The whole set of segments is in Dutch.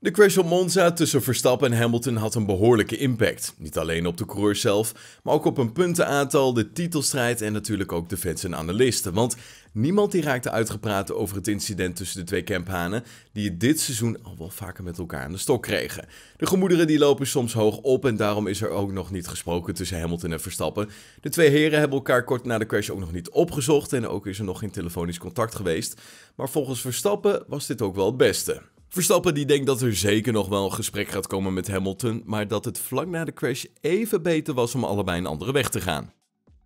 De crash op Monza tussen Verstappen en Hamilton had een behoorlijke impact. Niet alleen op de coureur zelf, maar ook op een puntenaantal, de titelstrijd en natuurlijk ook de fans en analisten. Want niemand die raakte uitgepraat over het incident tussen de twee campanen, die het dit seizoen al wel vaker met elkaar aan de stok kregen. De gemoederen die lopen soms hoog op en daarom is er ook nog niet gesproken tussen Hamilton en Verstappen. De twee heren hebben elkaar kort na de crash ook nog niet opgezocht en ook is er nog geen telefonisch contact geweest. Maar volgens Verstappen was dit ook wel het beste. Verstappen die denkt dat er zeker nog wel een gesprek gaat komen met Hamilton, maar dat het vlak na de crash even beter was om allebei een andere weg te gaan.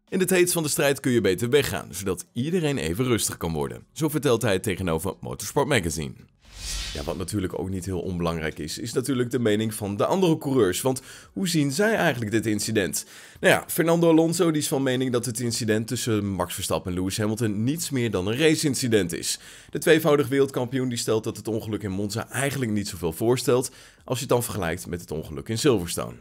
In het heet van de strijd kun je beter weggaan, zodat iedereen even rustig kan worden. Zo vertelt hij tegenover Motorsport Magazine. Ja, wat natuurlijk ook niet heel onbelangrijk is, is natuurlijk de mening van de andere coureurs. Want hoe zien zij eigenlijk dit incident? Nou ja, Fernando Alonso die is van mening dat het incident tussen Max Verstappen en Lewis Hamilton niets meer dan een raceincident is. De tweevoudig wereldkampioen die stelt dat het ongeluk in Monza eigenlijk niet zoveel voorstelt als je het dan vergelijkt met het ongeluk in Silverstone.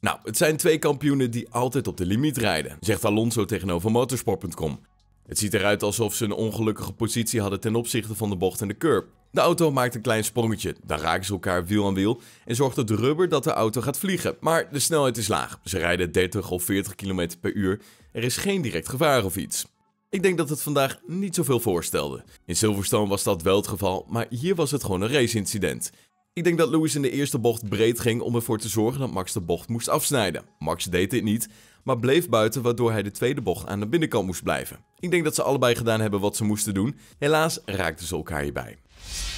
Nou, het zijn twee kampioenen die altijd op de limiet rijden, zegt Alonso tegenover motorsport.com. Het ziet eruit alsof ze een ongelukkige positie hadden ten opzichte van de bocht en de curb. De auto maakt een klein sprongetje, dan raken ze elkaar wiel aan wiel en zorgt het rubber dat de auto gaat vliegen. Maar de snelheid is laag, ze rijden 30 of 40 km per uur, er is geen direct gevaar of iets. Ik denk dat het vandaag niet zoveel voorstelde. In Silverstone was dat wel het geval, maar hier was het gewoon een raceincident. Ik denk dat Lewis in de eerste bocht breed ging om ervoor te zorgen dat Max de bocht moest afsnijden. Max deed dit niet, maar bleef buiten waardoor hij de tweede bocht aan de binnenkant moest blijven. Ik denk dat ze allebei gedaan hebben wat ze moesten doen. Helaas raakten ze elkaar hierbij.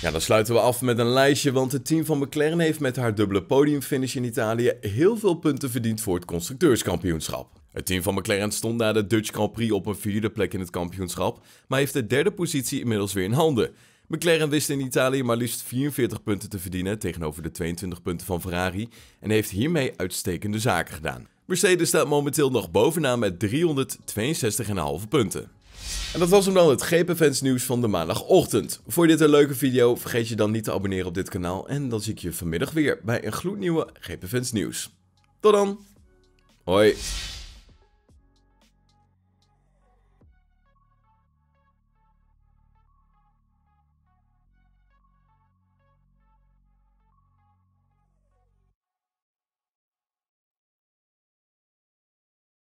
Ja, dan sluiten we af met een lijstje, want het team van McLaren heeft met haar dubbele podiumfinish in Italië heel veel punten verdiend voor het constructeurskampioenschap. Het team van McLaren stond na de Dutch Grand Prix op een vierde plek in het kampioenschap, maar heeft de derde positie inmiddels weer in handen. McLaren wist in Italië maar liefst 44 punten te verdienen tegenover de 22 punten van Ferrari en heeft hiermee uitstekende zaken gedaan. Mercedes staat momenteel nog bovenaan met 362,5 punten. En dat was hem dan het GP-fans nieuws van de maandagochtend. Vond je dit een leuke video? Vergeet je dan niet te abonneren op dit kanaal en dan zie ik je vanmiddag weer bij een gloednieuwe GP-fans nieuws. Tot dan! Hoi!